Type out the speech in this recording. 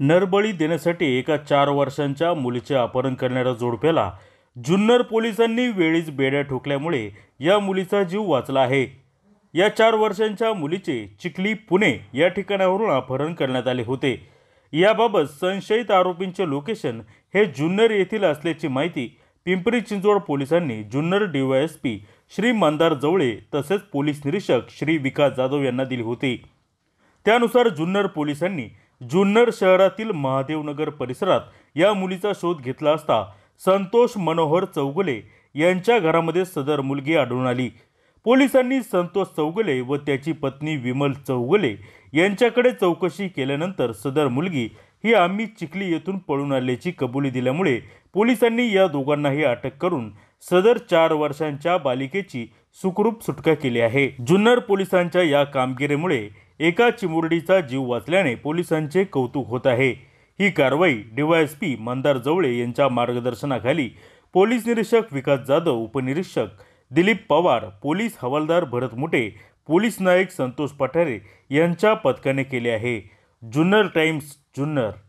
नरबळी देण्यासाठी एका चार वर्षांच्या मुलीचे अपहरण करणाऱ्या जोडप्याला जुन्नर पोलिसांनी वेळीच बेड्या ठोकल्यामुळे या मुलीचा जीव वाचला आहे या चार वर्षांच्या मुलीचे चिखली पुणे या ठिकाणावरून अपहरण करण्यात आले होते याबाबत संशयित आरोपींचे लोकेशन हे जुन्नर येथील असल्याची माहिती पिंपरी चिंचवड पोलिसांनी जुन्नर डीवायएसपी श्री मंदार जवळे तसेच पोलीस निरीक्षक श्री विकास जाधव यांना दिली होती त्यानुसार जुन्नर पोलिसांनी जुन्नर शहरातील महादेवनगर परिसरात या मुलीचा शोध घेतला असता संतोष मनोहर चौगुले यांच्या घरामध्ये सदर मुलगी आढळून आली पोलिसांनी संतोष चौगुले व त्याची पत्नी विमल चौगुले यांच्याकडे चौकशी केल्यानंतर सदर मुलगी ही आम्ही चिखली येथून पळून आल्याची कबुली दिल्यामुळे पोलिसांनी या दोघांनाही अटक करून सदर चार वर्षांच्या बालिकेची सुखरूप सुटका केली आहे जुन्नर पोलिसांच्या या कामगिरीमुळे एका चिमुरडीचा जीव वाचल्याने पोलिसांचे कौतुक होत आहे ही कारवाई डीवायएसपी मंदार जवळे यांच्या मार्गदर्शनाखाली पोलीस निरीक्षक विकास जाधव उपनिरीक्षक दिलीप पवार पोलीस हवालदार भरत मुटे पोलीस नायक संतोष पठारे यांच्या पथकाने केले आहे जुन्नर टाइम्स जुन्नर